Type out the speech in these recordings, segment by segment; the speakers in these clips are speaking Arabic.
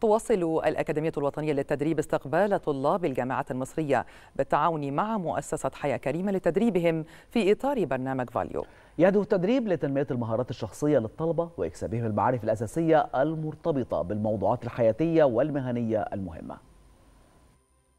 تواصل الأكاديمية الوطنية للتدريب استقبال طلاب الجامعة المصرية بالتعاون مع مؤسسة حياة كريمة لتدريبهم في إطار برنامج فاليو يهدف التدريب لتنمية المهارات الشخصية للطلبة وإكسابهم المعارف الأساسية المرتبطة بالموضوعات الحياتية والمهنية المهمة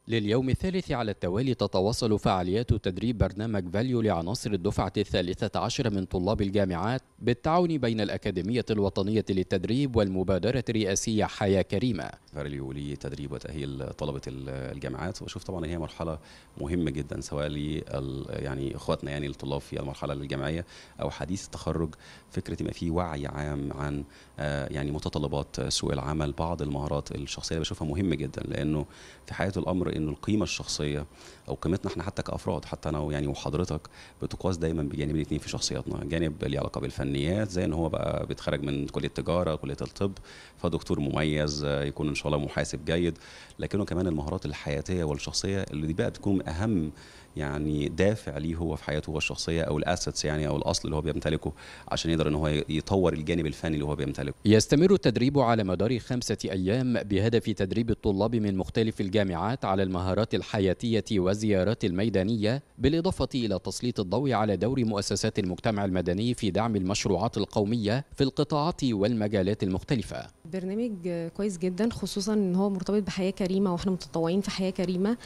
لليوم الثالث على التوالي تتواصل فعاليات تدريب برنامج فاليو لعناصر الدفعة الثالثة عشر من طلاب الجامعات بالتعاون بين الأكاديمية الوطنية للتدريب والمبادرة الرئاسية حياة كريمة فاليو لتدريب وتاهيل طلبه الجامعات وبشوف طبعا ان هي مرحله مهمه جدا سواء ل يعني اخواتنا يعني الطلاب في المرحله الجامعيه او حديث التخرج فكره يبقى في وعي عام عن آه، يعني متطلبات سوق العمل بعض المهارات الشخصيه اللي بشوفها مهمه جدا لانه في حياه الامر انه القيمه الشخصيه او قيمتنا احنا حتى كافراد حتى انا يعني وحضرتك بتقاس دايما بجانبين اثنين في شخصياتنا جانب اللي علاقه بالفنيات زي ان هو بقى بيتخرج من كليه التجاره كليه الطب فدكتور مميز آه، يكون ان شاء ولا محاسب جيد لكنه كمان المهارات الحياتيه والشخصيه اللي دي بقى بتكون اهم يعني دافع ليه هو في حياته هو الشخصيه او الاسيتس يعني او الاصل اللي هو بيمتلكه عشان يقدر ان هو يطور الجانب الفني اللي هو بيمتلكه. يستمر التدريب على مدار خمسه ايام بهدف تدريب الطلاب من مختلف الجامعات على المهارات الحياتيه والزيارات الميدانيه بالاضافه الى تسليط الضوء على دور مؤسسات المجتمع المدني في دعم المشروعات القوميه في القطاعات والمجالات المختلفه. برنامج كويس جدا خصوصا خصوصا ان هو مرتبط بحياه كريمه واحنا متطوعين في حياه كريمه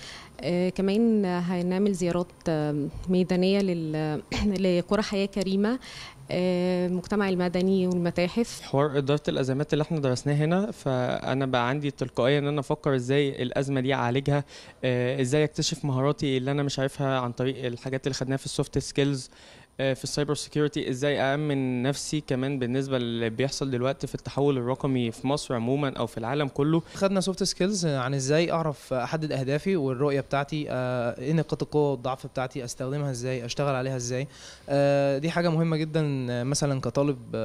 آه، كمان هنعمل زيارات آه، ميدانيه لقرى حياه كريمه المجتمع آه، المدني والمتاحف حوار اداره الازمات اللي احنا درسناه هنا فانا بقى عندي تلقائيا ان انا افكر ازاي الازمه دي اعالجها ازاي اكتشف مهاراتي اللي انا مش عارفها عن طريق الحاجات اللي خدناها في السوفت سكيلز آه، في السايبر سيكيورتي ازاي أأمن نفسي كمان بالنسبة للي بيحصل دلوقتي في التحول الرقمي في مصر عموما أو في العالم كله خدنا سوفت سكيلز عن ازاي أعرف أحدد أهدافي والرؤية بتاعتي آه، إيه نقاط القوة والضعف بتاعتي أستخدمها ازاي أشتغل عليها ازاي آه، دي حاجة مهمة جدا مثلا كطالب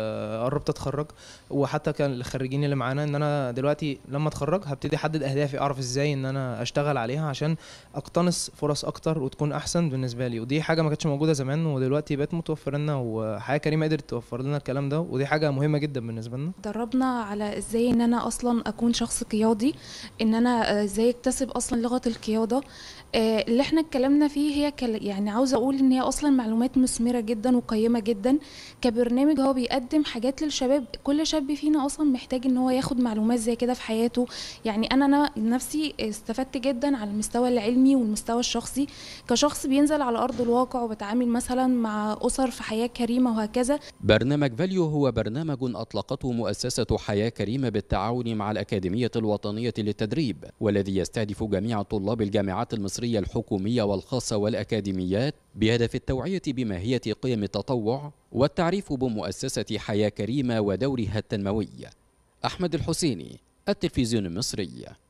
قربت أتخرج وحتى كان الخريجين اللي معانا إن أنا دلوقتي لما أتخرج هبتدي أحدد أهدافي أعرف ازاي إن أنا أشتغل عليها عشان أقتنص فرص أكتر وتكون أحسن بالنسبة لي ودي حاجة ما كانتش موجودة زمان ودلوقتي الحاجات متوفره لنا وحياه كريمه قدرت توفر لنا الكلام ده ودي حاجه مهمه جدا بالنسبه لنا دربنا على ازاي ان انا اصلا اكون شخص قيادي ان انا ازاي اكتسب اصلا لغه القياده آه، اللي احنا اتكلمنا فيه هي يعني عاوزه اقول ان هي اصلا معلومات مثمره جدا وقيمه جدا كبرنامج هو بيقدم حاجات للشباب كل شاب فينا اصلا محتاج ان هو ياخد معلومات زي كده في حياته يعني انا انا نفسي استفدت جدا على المستوى العلمي والمستوى الشخصي كشخص بينزل على ارض الواقع وبتعامل مثلا مع أسر في حياة كريمة وهكذا برنامج فاليو هو برنامج أطلقته مؤسسة حياة كريمة بالتعاون مع الأكاديمية الوطنية للتدريب والذي يستهدف جميع طلاب الجامعات المصرية الحكومية والخاصة والأكاديميات بهدف التوعية بماهية قيم التطوع والتعريف بمؤسسة حياة كريمة ودورها التنموي أحمد الحسيني التلفزيون المصري